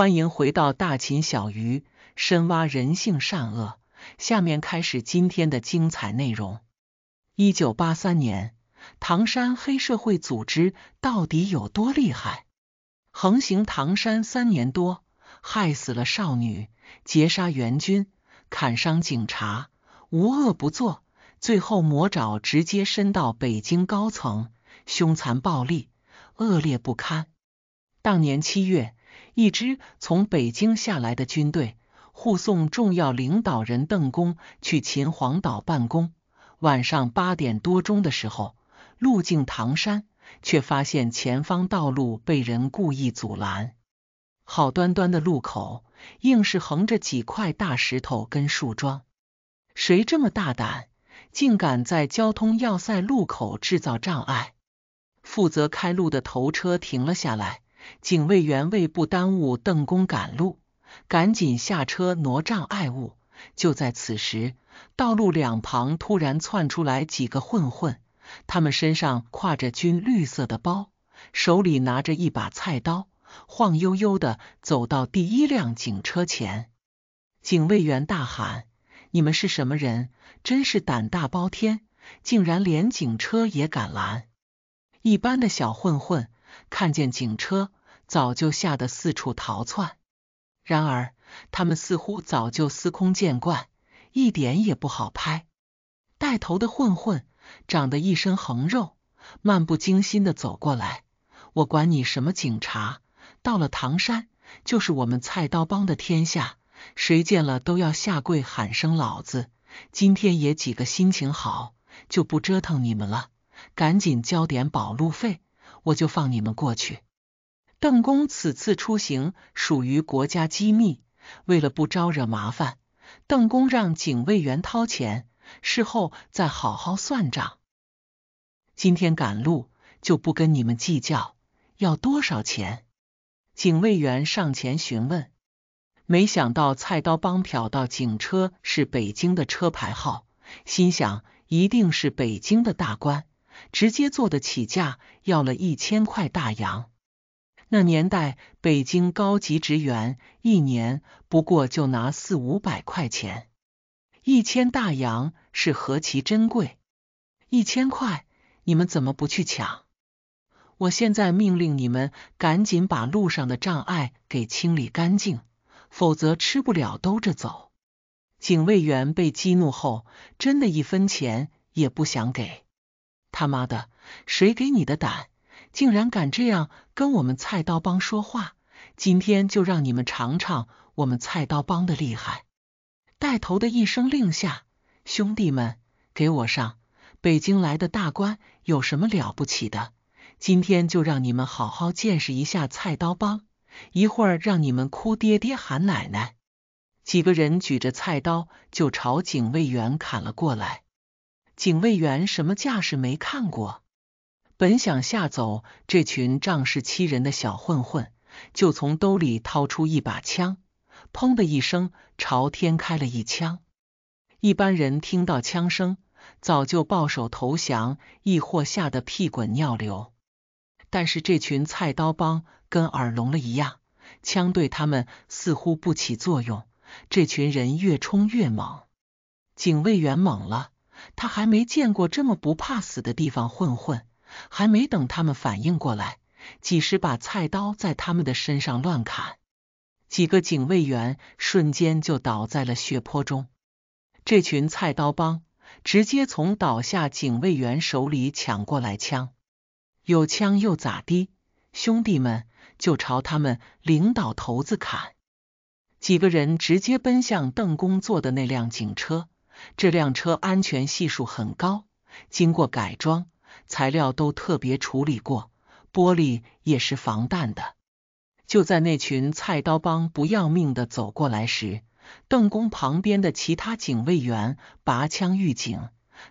欢迎回到大秦小鱼，深挖人性善恶。下面开始今天的精彩内容。一九八三年，唐山黑社会组织到底有多厉害？横行唐山三年多，害死了少女，劫杀援军，砍伤警察，无恶不作。最后魔爪直接伸到北京高层，凶残暴力，恶劣不堪。当年七月。一支从北京下来的军队护送重要领导人邓公去秦皇岛办公。晚上八点多钟的时候，路经唐山，却发现前方道路被人故意阻拦。好端端的路口，硬是横着几块大石头跟树桩。谁这么大胆，竟敢在交通要塞路口制造障碍？负责开路的头车停了下来。警卫员为不耽误邓公赶路，赶紧下车挪障碍物。就在此时，道路两旁突然窜出来几个混混，他们身上挎着军绿色的包，手里拿着一把菜刀，晃悠悠地走到第一辆警车前。警卫员大喊：“你们是什么人？真是胆大包天，竟然连警车也敢拦！一般的小混混。”看见警车，早就吓得四处逃窜。然而，他们似乎早就司空见惯，一点也不好拍。带头的混混长得一身横肉，漫不经心的走过来：“我管你什么警察，到了唐山就是我们菜刀帮的天下，谁见了都要下跪喊声老子。今天爷几个心情好，就不折腾你们了，赶紧交点保路费。”我就放你们过去。邓公此次出行属于国家机密，为了不招惹麻烦，邓公让警卫员掏钱，事后再好好算账。今天赶路就不跟你们计较，要多少钱？警卫员上前询问，没想到菜刀帮瞟到警车是北京的车牌号，心想一定是北京的大官。直接做的起价要了一千块大洋。那年代，北京高级职员一年不过就拿四五百块钱，一千大洋是何其珍贵！一千块，你们怎么不去抢？我现在命令你们赶紧把路上的障碍给清理干净，否则吃不了兜着走。警卫员被激怒后，真的一分钱也不想给。他妈的，谁给你的胆，竟然敢这样跟我们菜刀帮说话？今天就让你们尝尝我们菜刀帮的厉害！带头的一声令下，兄弟们，给我上！北京来的大官有什么了不起的？今天就让你们好好见识一下菜刀帮，一会儿让你们哭爹爹喊奶奶！几个人举着菜刀就朝警卫员砍了过来。警卫员什么架势没看过？本想吓走这群仗势欺人的小混混，就从兜里掏出一把枪，砰的一声朝天开了一枪。一般人听到枪声早就抱手投降，亦或吓得屁滚尿流。但是这群菜刀帮跟耳聋了一样，枪对他们似乎不起作用。这群人越冲越猛，警卫员懵了。他还没见过这么不怕死的地方混混，还没等他们反应过来，几十把菜刀在他们的身上乱砍，几个警卫员瞬间就倒在了血泊中。这群菜刀帮直接从倒下警卫员手里抢过来枪，有枪又咋的？兄弟们就朝他们领导头子砍，几个人直接奔向邓公坐的那辆警车。这辆车安全系数很高，经过改装，材料都特别处理过，玻璃也是防弹的。就在那群菜刀帮不要命的走过来时，邓公旁边的其他警卫员拔枪预警，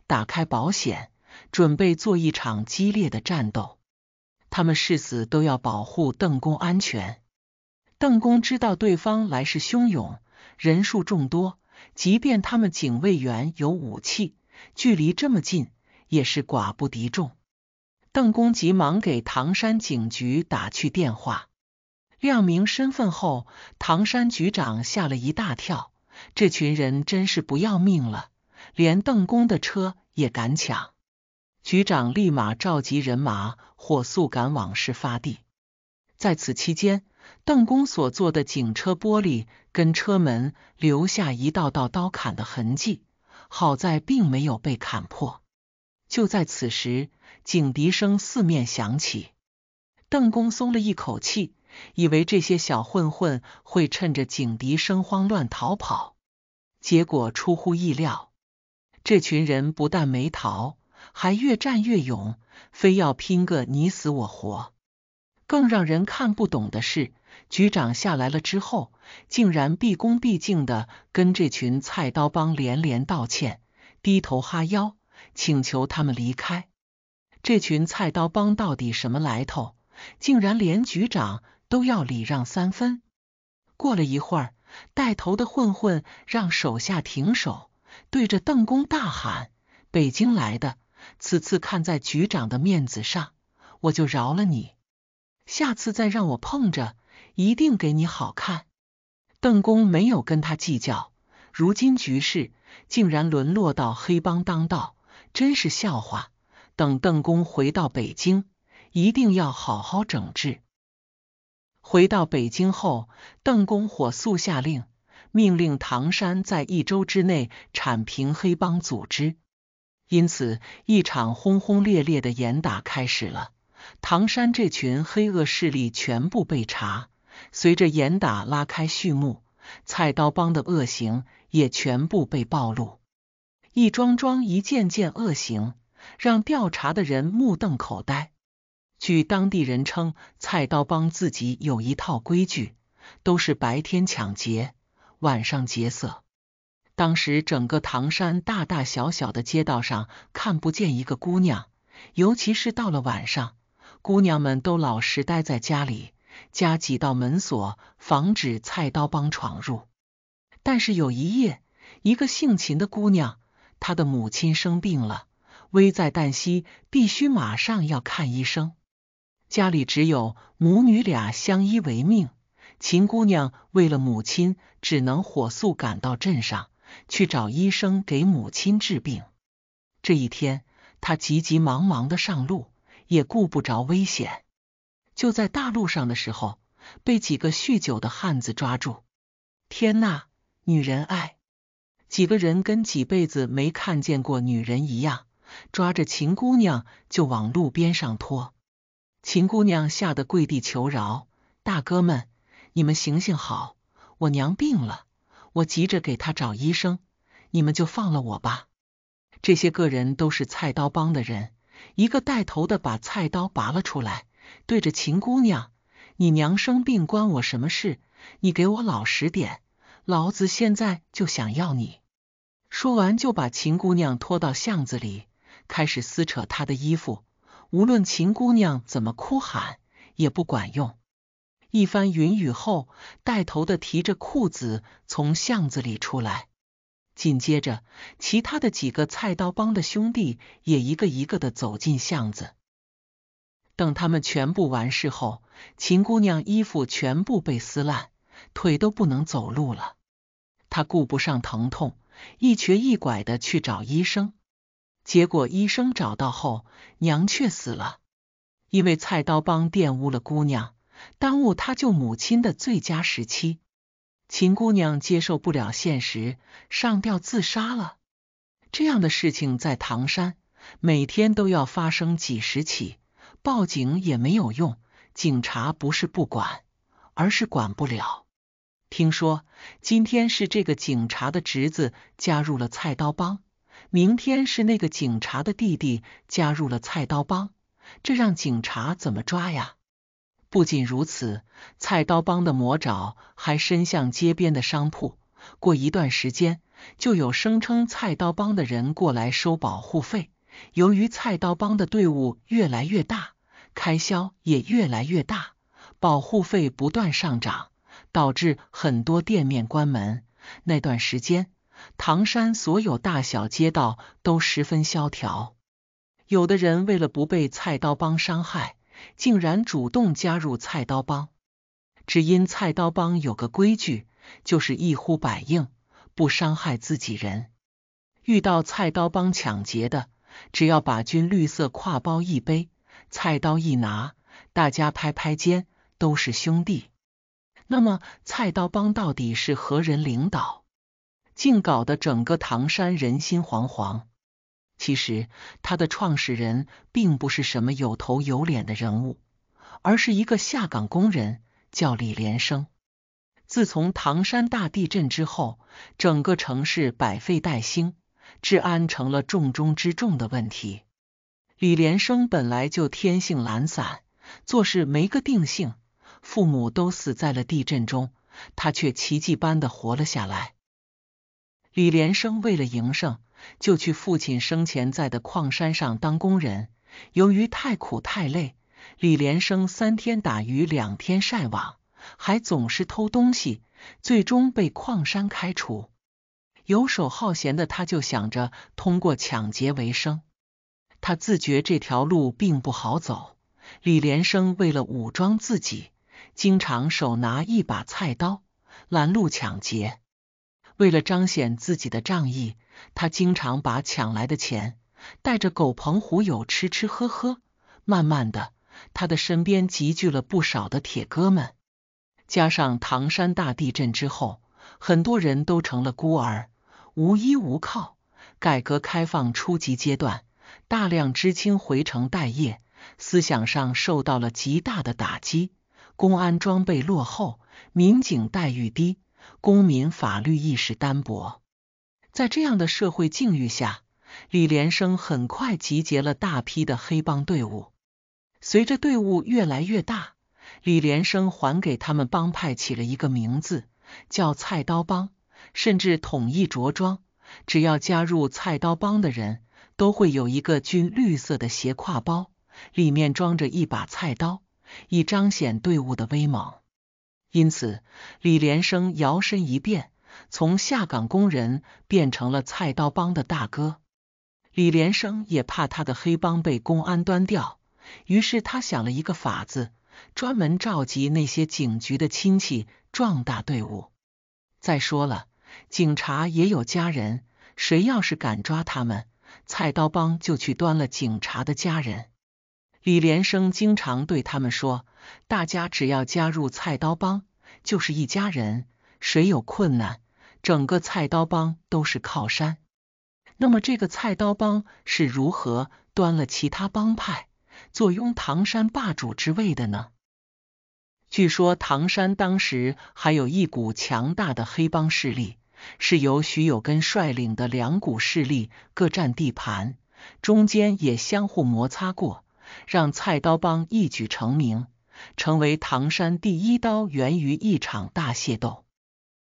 打开保险，准备做一场激烈的战斗。他们誓死都要保护邓公安全。邓公知道对方来势汹涌，人数众多。即便他们警卫员有武器，距离这么近也是寡不敌众。邓公急忙给唐山警局打去电话，亮明身份后，唐山局长吓了一大跳。这群人真是不要命了，连邓公的车也敢抢。局长立马召集人马，火速赶往事发地。在此期间，邓公所坐的警车玻璃。跟车门留下一道道刀砍的痕迹，好在并没有被砍破。就在此时，警笛声四面响起，邓公松了一口气，以为这些小混混会趁着警笛声慌乱逃跑。结果出乎意料，这群人不但没逃，还越战越勇，非要拼个你死我活。更让人看不懂的是。局长下来了之后，竟然毕恭毕敬的跟这群菜刀帮连连道歉，低头哈腰，请求他们离开。这群菜刀帮到底什么来头？竟然连局长都要礼让三分。过了一会儿，带头的混混让手下停手，对着邓公大喊：“北京来的，此次看在局长的面子上，我就饶了你，下次再让我碰着。”一定给你好看！邓公没有跟他计较。如今局势竟然沦落到黑帮当道，真是笑话。等邓公回到北京，一定要好好整治。回到北京后，邓公火速下令，命令唐山在一周之内铲平黑帮组织。因此，一场轰轰烈烈的严打开始了。唐山这群黑恶势力全部被查。随着严打拉开序幕，菜刀帮的恶行也全部被暴露。一桩桩、一件件恶行，让调查的人目瞪口呆。据当地人称，菜刀帮自己有一套规矩，都是白天抢劫，晚上劫色。当时整个唐山大大小小的街道上，看不见一个姑娘，尤其是到了晚上，姑娘们都老实待在家里。加几道门锁，防止菜刀帮闯入。但是有一夜，一个姓秦的姑娘，她的母亲生病了，危在旦夕，必须马上要看医生。家里只有母女俩相依为命。秦姑娘为了母亲，只能火速赶到镇上去找医生给母亲治病。这一天，她急急忙忙的上路，也顾不着危险。就在大路上的时候，被几个酗酒的汉子抓住。天呐，女人爱！几个人跟几辈子没看见过女人一样，抓着秦姑娘就往路边上拖。秦姑娘吓得跪地求饶：“大哥们，你们行行好，我娘病了，我急着给她找医生，你们就放了我吧。”这些个人都是菜刀帮的人，一个带头的把菜刀拔了出来。对着秦姑娘，你娘生病关我什么事？你给我老实点，老子现在就想要你！说完就把秦姑娘拖到巷子里，开始撕扯她的衣服。无论秦姑娘怎么哭喊，也不管用。一番云雨后，带头的提着裤子从巷子里出来，紧接着其他的几个菜刀帮的兄弟也一个一个的走进巷子。等他们全部完事后，秦姑娘衣服全部被撕烂，腿都不能走路了。她顾不上疼痛，一瘸一拐的去找医生。结果医生找到后，娘却死了，因为菜刀帮玷污了姑娘，耽误她救母亲的最佳时期。秦姑娘接受不了现实，上吊自杀了。这样的事情在唐山每天都要发生几十起。报警也没有用，警察不是不管，而是管不了。听说今天是这个警察的侄子加入了菜刀帮，明天是那个警察的弟弟加入了菜刀帮，这让警察怎么抓呀？不仅如此，菜刀帮的魔爪还伸向街边的商铺，过一段时间就有声称菜刀帮的人过来收保护费。由于菜刀帮的队伍越来越大，开销也越来越大，保护费不断上涨，导致很多店面关门。那段时间，唐山所有大小街道都十分萧条。有的人为了不被菜刀帮伤害，竟然主动加入菜刀帮，只因菜刀帮有个规矩，就是一呼百应，不伤害自己人。遇到菜刀帮抢劫的。只要把军绿色挎包一背，菜刀一拿，大家拍拍肩，都是兄弟。那么，菜刀帮到底是何人领导，竟搞得整个唐山人心惶惶？其实，他的创始人并不是什么有头有脸的人物，而是一个下岗工人，叫李连生。自从唐山大地震之后，整个城市百废待兴。治安成了重中之重的问题。李连生本来就天性懒散，做事没个定性。父母都死在了地震中，他却奇迹般的活了下来。李连生为了营生，就去父亲生前在的矿山上当工人。由于太苦太累，李连生三天打鱼两天晒网，还总是偷东西，最终被矿山开除。游手好闲的他，就想着通过抢劫为生。他自觉这条路并不好走。李连生为了武装自己，经常手拿一把菜刀拦路抢劫。为了彰显自己的仗义，他经常把抢来的钱带着狗朋狐友吃吃喝喝。慢慢的，他的身边集聚了不少的铁哥们。加上唐山大地震之后，很多人都成了孤儿。无依无靠，改革开放初级阶段，大量知青回城待业，思想上受到了极大的打击。公安装备落后，民警待遇低，公民法律意识单薄。在这样的社会境遇下，李连生很快集结了大批的黑帮队伍。随着队伍越来越大，李连生还给他们帮派起了一个名字，叫“菜刀帮”。甚至统一着装，只要加入菜刀帮的人都会有一个军绿色的斜挎包，里面装着一把菜刀，以彰显队伍的威猛。因此，李连生摇身一变，从下岗工人变成了菜刀帮的大哥。李连生也怕他的黑帮被公安端掉，于是他想了一个法子，专门召集那些警局的亲戚，壮大队伍。再说了。警察也有家人，谁要是敢抓他们，菜刀帮就去端了警察的家人。李连生经常对他们说：“大家只要加入菜刀帮，就是一家人，谁有困难，整个菜刀帮都是靠山。”那么，这个菜刀帮是如何端了其他帮派，坐拥唐山霸主之位的呢？据说唐山当时还有一股强大的黑帮势力。是由徐有根率领的两股势力各占地盘，中间也相互摩擦过，让菜刀帮一举成名，成为唐山第一刀，源于一场大械斗。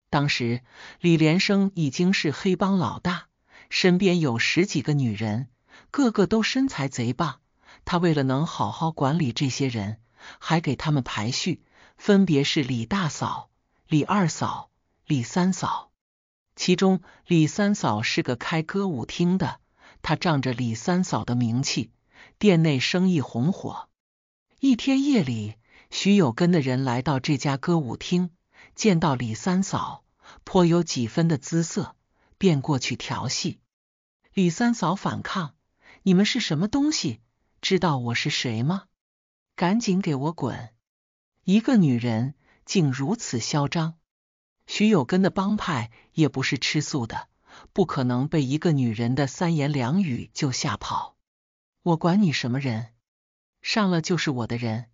当时李连生已经是黑帮老大，身边有十几个女人，个个都身材贼棒。他为了能好好管理这些人，还给他们排序，分别是李大嫂、李二嫂、李三嫂。其中，李三嫂是个开歌舞厅的，她仗着李三嫂的名气，店内生意红火。一天夜里，徐有根的人来到这家歌舞厅，见到李三嫂颇有几分的姿色，便过去调戏。李三嫂反抗：“你们是什么东西？知道我是谁吗？赶紧给我滚！”一个女人竟如此嚣张。徐有根的帮派也不是吃素的，不可能被一个女人的三言两语就吓跑。我管你什么人，上了就是我的人。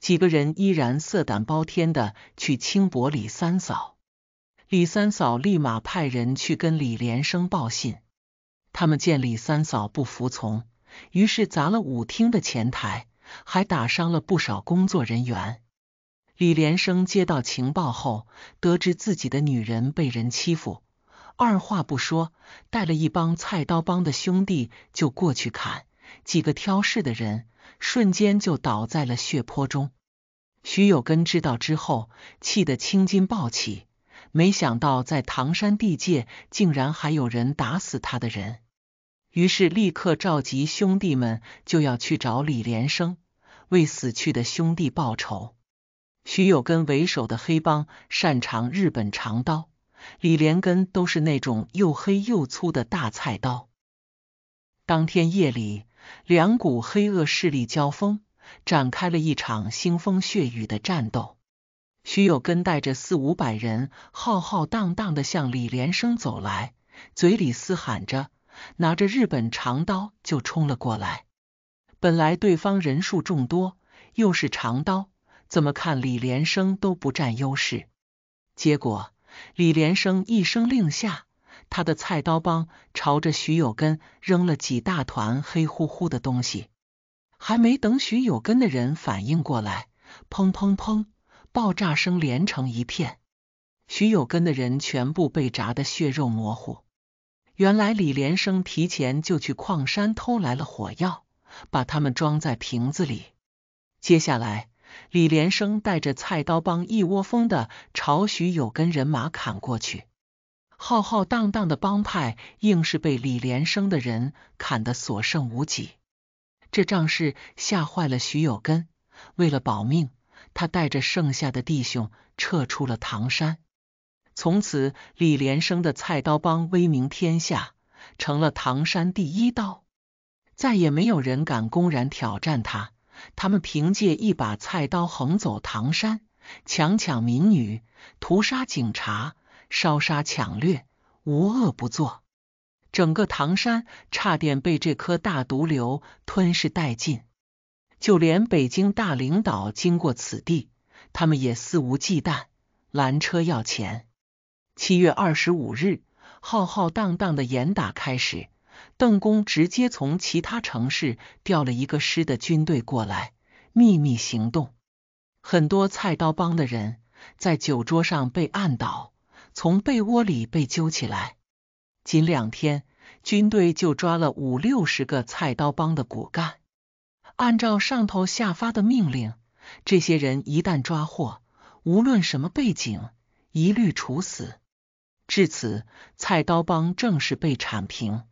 几个人依然色胆包天的去轻薄李三嫂，李三嫂立马派人去跟李连生报信。他们见李三嫂不服从，于是砸了舞厅的前台，还打伤了不少工作人员。李连生接到情报后，得知自己的女人被人欺负，二话不说，带了一帮菜刀帮的兄弟就过去砍几个挑事的人，瞬间就倒在了血泊中。徐有根知道之后，气得青筋暴起，没想到在唐山地界竟然还有人打死他的人，于是立刻召集兄弟们，就要去找李连生，为死去的兄弟报仇。徐有根为首的黑帮擅长日本长刀，李连根都是那种又黑又粗的大菜刀。当天夜里，两股黑恶势力交锋，展开了一场腥风血雨的战斗。徐有根带着四五百人，浩浩荡荡的向李连生走来，嘴里嘶喊着，拿着日本长刀就冲了过来。本来对方人数众多，又是长刀。怎么看李连生都不占优势。结果，李连生一声令下，他的菜刀帮朝着许有根扔了几大团黑乎乎的东西。还没等许有根的人反应过来，砰砰砰，爆炸声连成一片。许有根的人全部被炸得血肉模糊。原来，李连生提前就去矿山偷来了火药，把他们装在瓶子里。接下来。李连生带着菜刀帮一窝蜂的朝徐有根人马砍过去，浩浩荡荡的帮派硬是被李连生的人砍得所剩无几。这仗势吓坏了徐有根，为了保命，他带着剩下的弟兄撤出了唐山。从此，李连生的菜刀帮威名天下，成了唐山第一刀，再也没有人敢公然挑战他。他们凭借一把菜刀横走唐山，强抢民女，屠杀警察，烧杀抢掠，无恶不作。整个唐山差点被这颗大毒瘤吞噬殆尽。就连北京大领导经过此地，他们也肆无忌惮拦车要钱。七月二十五日，浩浩荡荡的严打开始。邓公直接从其他城市调了一个师的军队过来，秘密行动。很多菜刀帮的人在酒桌上被按倒，从被窝里被揪起来。仅两天，军队就抓了五六十个菜刀帮的骨干。按照上头下发的命令，这些人一旦抓获，无论什么背景，一律处死。至此，菜刀帮正式被铲平。